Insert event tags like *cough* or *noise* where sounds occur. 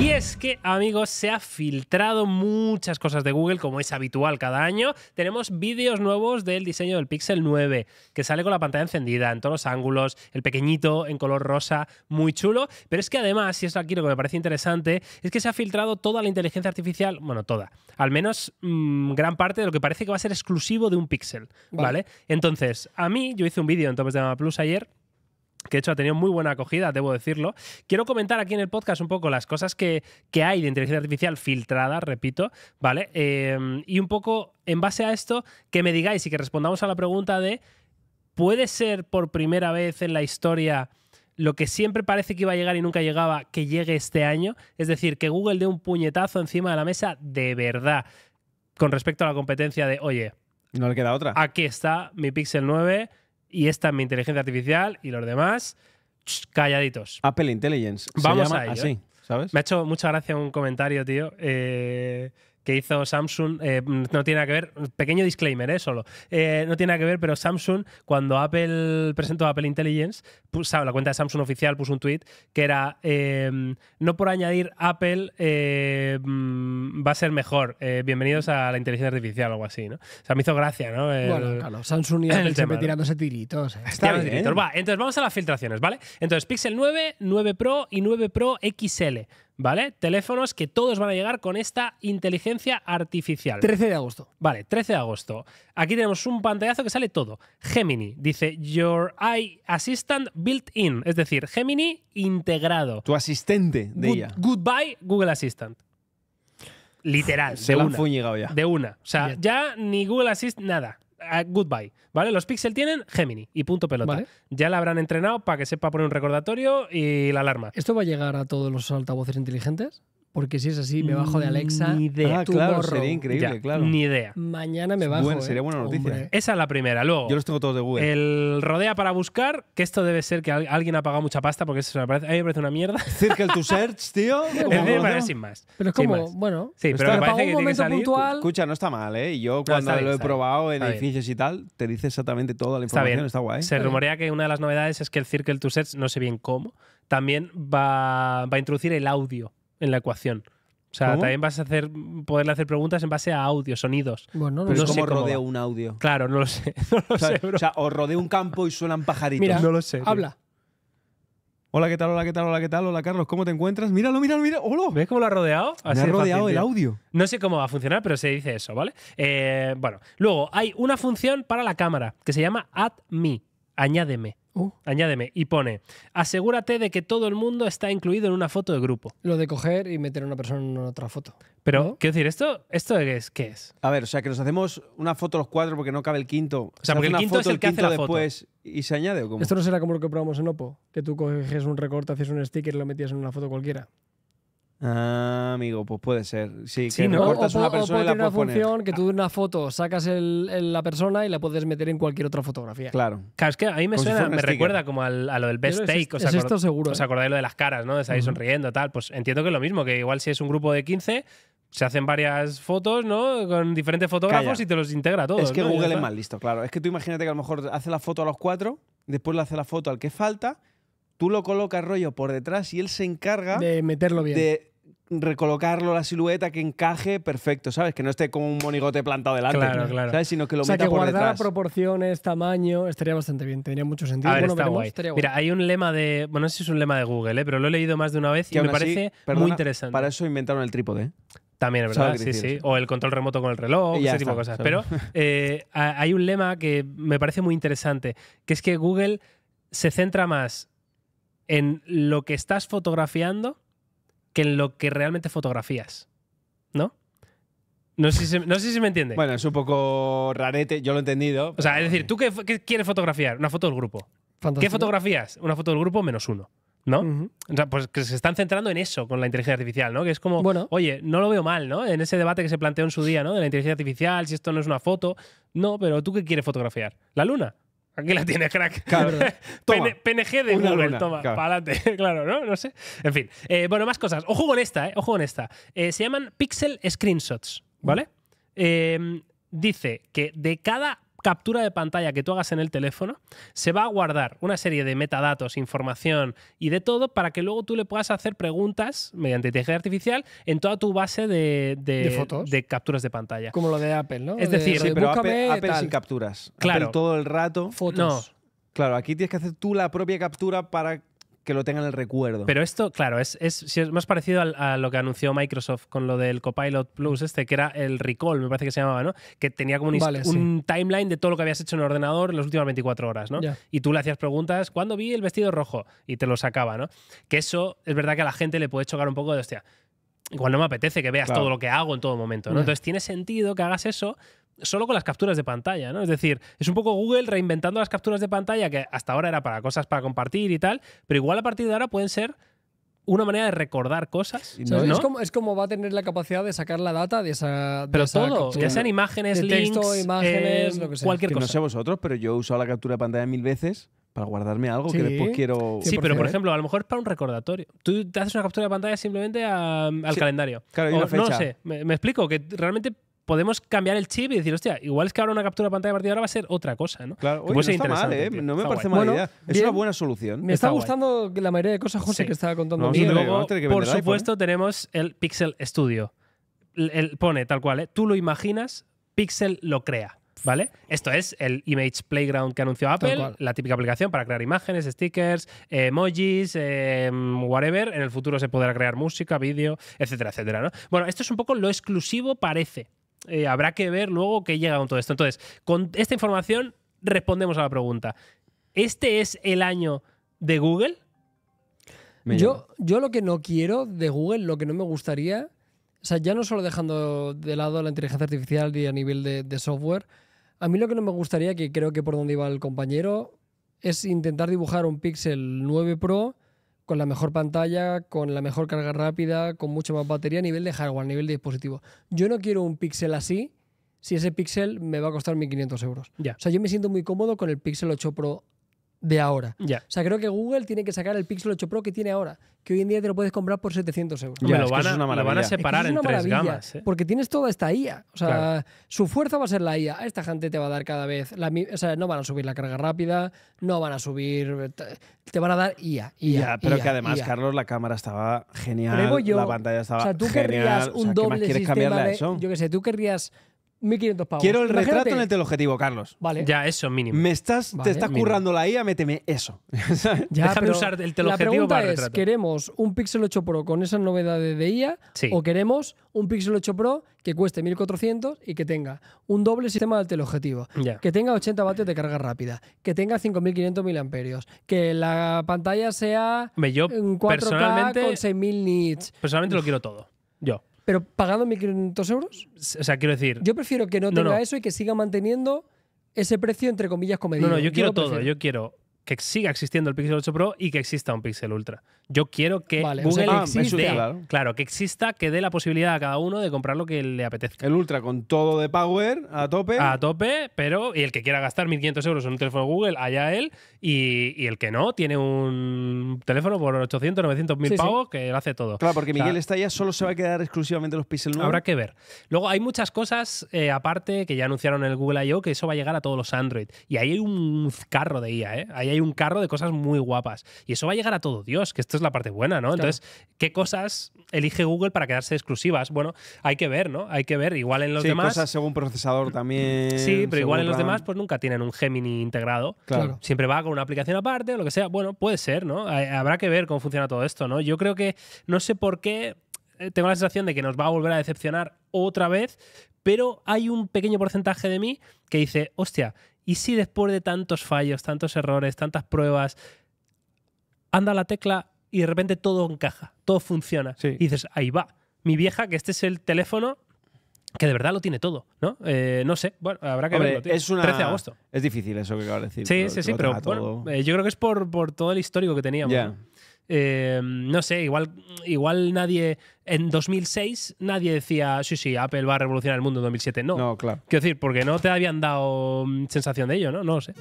Y es que, amigos, se ha filtrado muchas cosas de Google, como es habitual cada año. Tenemos vídeos nuevos del diseño del Pixel 9, que sale con la pantalla encendida en todos los ángulos, el pequeñito en color rosa, muy chulo. Pero es que además, y eso aquí lo que me parece interesante, es que se ha filtrado toda la inteligencia artificial, bueno, toda, al menos mm, gran parte de lo que parece que va a ser exclusivo de un Pixel, ¿vale? Entonces, a mí, yo hice un vídeo en Topes de Mama Plus ayer que de hecho ha tenido muy buena acogida, debo decirlo. Quiero comentar aquí en el podcast un poco las cosas que, hay de inteligencia artificial filtrada, repito, ¿vale? Em, y un poco en base a esto, que me digáis y que respondamos a la pregunta de, ¿puede ser por primera vez en la historia lo que siempre parece que iba a llegar y nunca llegaba, que llegue este año? Es decir, que Google dé un puñetazo encima de la mesa de verdad con respecto a la competencia de, oye, no le queda otra. Aquí está mi Pixel 9 y esta es mi inteligencia artificial y los demás, calladitos. Apple Intelligence. Vamos a ir Me ha hecho mucha gracia un comentario, tío. Eh, que hizo Samsung, eh, no tiene nada que ver, pequeño disclaimer, ¿eh? Solo. Eh, no tiene nada que ver, pero Samsung, cuando Apple presentó Apple Intelligence, la cuenta de Samsung oficial puso un tweet que era, em, no por añadir Apple em, va a ser mejor, eh, bienvenidos a la inteligencia artificial o algo así, ¿no? O sea, me hizo gracia, ¿no? bueno, claro, Samsung y Apple el siempre tirándose tiritos. Está bien. Tiritos. entonces vamos a las filtraciones, ¿vale? Entonces, Pixel 9, 9 Pro y 9 Pro XL. ¿vale? Teléfonos que todos van a llegar con esta inteligencia artificial. 13 de agosto. Vale, 13 de agosto. Aquí tenemos un pantallazo que sale todo. Gemini dice Your AI Assistant built in, es decir, Gemini integrado. Tu asistente de ella. Goodbye Google Assistant. Literal. Se de una, ya. De una. O sea, ya, ya ni Google Assistant, nada goodbye. ¿Vale? Los Pixel tienen Gemini y punto pelota. Ya la habrán entrenado para que sepa poner un recordatorio y la alarma. ¿Esto va a llegar a todos los altavoces inteligentes? porque si es así, me bajo de Alexa. Ni idea. Ah, claro, sería increíble, claro. Ni idea. Mañana me bajo. Bueno, ¿eh? sería buena noticia. Esa es la primera. Luego. Yo los tengo todos de Google. El rodea para buscar, que esto debe ser que alguien ha pagado mucha pasta, porque eso me parece, a mí me parece una mierda. *laughs* Circle to search, tío. *laughs* parece sin más. Pero es como, bueno. Sí, pero, me parece que tiene que Escucha, no está mal, ¿eh? Yo cuando lo he probado en edificios y tal, te dice exactamente toda la información. Está, bien. está guay. Se rumorea que una de las novedades es que el Circle to search, no sé bien cómo, también va a introducir el audio en la ecuación. O sea, también vas a hacer, poderle hacer preguntas en base a audio, sonidos. Bueno, no, sé cómo rodeo un audio? Claro, no lo sé. *laughs* o, sea, rodeo un campo y suenan pajaritos. no lo sé. Habla. Hola, ¿qué tal? Hola, ¿qué tal? Hola, ¿qué tal? Hola, Carlos, ¿cómo te encuentras? Míralo, míralo, míralo. ¡Hola! ¿Ves cómo lo ha rodeado? Me ha rodeado el audio. No sé cómo va a funcionar, pero se dice eso, ¿vale? Eh, bueno, luego hay una función para la cámara que se llama Add Me, añádeme. Uh. Añádeme. Y pone, asegúrate de que todo el mundo está incluido en una foto de grupo. Lo de coger y meter a una persona en otra foto. Pero, qué quiero decir, ¿esto, esto es, qué es? A ver, o sea, que nos hacemos una foto los cuatro porque no cabe el quinto. O sea, porque el quinto es el, que hace la después y se añade. Esto no será como lo que probamos en Oppo, que tú coges un recorte, haces un sticker y lo metías en una foto cualquiera. Ah, amigo, pues puede ser. Sí, que ¿no? una persona la función que tú de una foto sacas la persona y la puedes meter en cualquier otra fotografía. Claro. claro es que a mí me suena, me recuerda como a lo del best take. Es, esto seguro. ¿Os ¿eh? acordáis lo de las caras, no? De salir sonriendo, tal. Pues entiendo que es lo mismo, que igual si es un grupo de 15, se hacen varias fotos, ¿no? Con diferentes fotógrafos y te los integra todos. Es que Google es más listo, claro. Es que tú imagínate que a lo mejor hace la foto a los cuatro, después le hace la foto al que falta, tú lo colocas rollo por detrás y él se encarga de meterlo bien recolocarlo, la silueta, que encaje perfecto, ¿sabes? Que no esté como un monigote plantado delante. Claro, claro. ¿Sabes? Sino que lo o sea, proporciones, tamaño, estaría bastante bien, tendría mucho sentido. está guay. Mira, hay un lema de. Bueno, no sé si es un lema de Google, ¿eh? pero lo he leído más de una vez y me parece muy interesante. Para eso inventaron el trípode. ¿eh? También, es ¿verdad? Sí, sí. O el control remoto con el reloj, ese tipo de cosas. Pero eh, hay un lema que me parece muy interesante, que es que Google se centra más en lo que estás fotografiando que en lo que realmente fotografías. ¿No? No sé, si, no sé si me entiende. Bueno, es un poco rarete, yo lo he entendido. O sea, es decir, ¿tú qué, quieres fotografiar? Una foto del grupo. ¿Qué fotografías? Una foto del grupo menos uno. ¿No? O sea, pues que se están centrando en eso con la inteligencia artificial, ¿no? Que es como, bueno. oye, no lo veo mal, ¿no? En ese debate que se planteó en su día, ¿no? De la inteligencia artificial, si esto no es una foto. No, pero ¿tú qué quieres fotografiar? ¿La luna? Aquí la tiene, crack. *laughs* PNG de Google, toma, para adelante. *laughs* claro, ¿no? No sé. En fin. Eh, bueno, más cosas. Ojo con esta, ¿eh? Ojo con esta. Eh, se llaman Pixel Screenshots, ¿vale? Em, dice que de cada captura de pantalla que tú hagas en el teléfono, se va a guardar una serie de metadatos, información y de todo para que luego tú le puedas hacer preguntas mediante inteligencia artificial en toda tu base de, fotos? de capturas de pantalla. Como lo de Apple, ¿no? Es decir, búscame, Apple, sin capturas. Claro. todo el rato. Fotos. Claro, aquí tienes que hacer tú la propia captura para que lo tengan en el recuerdo. Pero esto, claro, es, es, más parecido a, lo que anunció Microsoft con lo del Copilot Plus, este, que era el recall, me parece que se llamaba, ¿no? Que tenía como un, timeline de todo lo que habías hecho en el ordenador en las últimas 24 horas, ¿no? Y tú le hacías preguntas, ¿cuándo vi el vestido rojo? Y te lo sacaba, ¿no? Que eso es verdad que a la gente le puede chocar un poco de, hostia, igual no me apetece que veas todo lo que hago en todo momento, ¿no? Entonces tiene sentido que hagas eso solo con las capturas de pantalla, ¿no? Es decir, es un poco Google reinventando las capturas de pantalla, que hasta ahora era para cosas para compartir y tal, pero igual a partir de ahora pueden ser una manera de recordar cosas. ¿no? es, como, va a tener la capacidad de sacar la data de esa. pero todo, sean imágenes, links, texto, imágenes, eh, cualquier cosa. No sé vosotros, pero yo he usado la captura de pantalla mil veces para guardarme algo que después quiero. Sí, pero por ejemplo, a lo mejor es para un recordatorio. Tú te haces una captura de pantalla simplemente al calendario. Claro, y fecha. No sé, me, explico que realmente podemos cambiar el chip y decir, hostia, igual es que ahora una captura de pantalla de partida ahora va a ser otra cosa, ¿no? Claro, oye, ¿eh? No me parece mala idea. Es una buena solución. Me está, gustando la mayoría de cosas, José, que estaba contando. y por supuesto, tenemos el Pixel Studio. El, pone tal cual, ¿eh? Tú lo imaginas, Pixel lo crea. ¿Vale? Esto es el Image Playground que anunció Apple, la típica aplicación para crear imágenes, stickers, emojis, em, whatever. En el futuro se podrá crear música, vídeo, etcétera, etcétera. Bueno, esto es un poco lo exclusivo, parece, eh, habrá que ver luego que llega con todo esto. Entonces, con esta información respondemos a la pregunta. ¿Este es el año de Google? Yo, yo lo que no quiero de Google, lo que no me gustaría, o sea, ya no solo dejando de lado la inteligencia artificial y a nivel de, de software, a mí lo que no me gustaría, que creo que por donde iba el compañero, es intentar dibujar un Pixel 9 Pro con la mejor pantalla, con la mejor carga rápida, con mucha más batería a nivel de hardware, a nivel de dispositivo. Yo no quiero un Pixel así si ese Pixel me va a costar 1.500 euros. O sea, yo me siento muy cómodo con el Pixel 8 Pro de ahora. O sea, creo que Google tiene que sacar el Pixel 8 Pro que tiene ahora, que hoy en día te lo puedes comprar por 700 euros. lo, van a, separar en tres gamas. ¿eh? Porque tienes toda esta IA. O sea, su fuerza va a ser la IA. Esta gente te va a dar cada vez... La, o sea, no van a subir la carga rápida, no van a subir... Te van a dar IA. IA pero que además, Carlos, la cámara estaba genial, la pantalla estaba O sea, tú genial, querrías un doble sistema Yo qué sé, tú querrías 1.500 pavos. Quiero el retrato en el teleobjetivo, Carlos. Vale. Ya, eso mínimo. Me estás, te estás currando la IA, méteme eso. *laughs* Ya, Déjame usar el teleobjetivo para el ¿queremos un Pixel 8 Pro con esas novedades de IA o queremos un Pixel 8 Pro que cueste 1.400 y que tenga un doble sistema del teleobjetivo? Que tenga 80 vatios de carga rápida, que tenga 5.500 miliamperios, que la pantalla sea Me, personalmente, con 6.000 nits. personalmente lo quiero todo. Yo pero pagando 1.500 euros. O sea, quiero decir. Yo prefiero que no, tenga eso y que siga manteniendo ese precio, entre comillas, comedido. No, no, yo quiero todo. Yo quiero que siga existiendo el Pixel 8 Pro y que exista un Pixel Ultra. Yo quiero que Google claro. que exista, que dé la posibilidad a cada uno de comprar lo que le apetezca. El Ultra con todo de power, a tope. A tope, pero y el que quiera gastar 1.500 euros en un teléfono Google, allá él, y, el que no, tiene un teléfono por 800, 900 mil pavos que lo hace todo. Claro, porque Miguel está ya solo se va a quedar exclusivamente los Pixel 9. Habrá que ver. Luego hay muchas cosas, eh, aparte, que ya anunciaron en el Google I.O., que eso va a llegar a todos los Android. Y ahí hay un carro de IA, ¿eh? hay un carro de cosas muy guapas. Y eso va a llegar a todo Dios, que esto es la parte buena, ¿no? Entonces, ¿qué cosas elige Google para quedarse exclusivas? Bueno, hay que ver, ¿no? Hay que ver. Igual en los demás. cosas según procesador también. Sí, pero igual en los demás, pues nunca tienen un Gemini integrado. Claro. Siempre va con una aplicación aparte o lo que sea. Bueno, puede ser, ¿no? Habrá que ver cómo funciona todo esto, ¿no? Yo creo que no sé por qué eh, tengo la sensación de que nos va a volver a decepcionar otra vez, pero hay un pequeño porcentaje de mí que dice, hostia, y si después de tantos fallos, tantos errores, tantas pruebas, anda la tecla y de repente todo encaja, todo funciona. Y dices, ahí va. Mi vieja, que este es el teléfono que de verdad lo tiene todo, ¿no? Eh, no sé, bueno, habrá que verlo. Es una... 13 de agosto. Es difícil eso que acabo de decir. Sí, sí, sí, pero eh, yo creo que es por, por todo el histórico que teníamos. Eh, no sé, igual, igual nadie. En 2006 nadie decía, sí, sí, Apple va a revolucionar el mundo en 2007. No. No, claro. Quiero decir, porque no te habían dado mm, sensación de ello, ¿no? No lo sé.